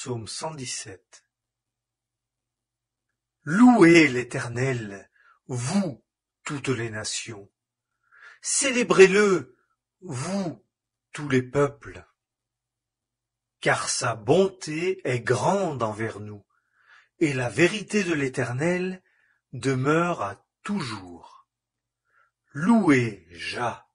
Psaume 117 Louez l'Éternel, vous toutes les nations. Célébrez-le, vous tous les peuples. Car sa bonté est grande envers nous, et la vérité de l'Éternel demeure à toujours. Louez ja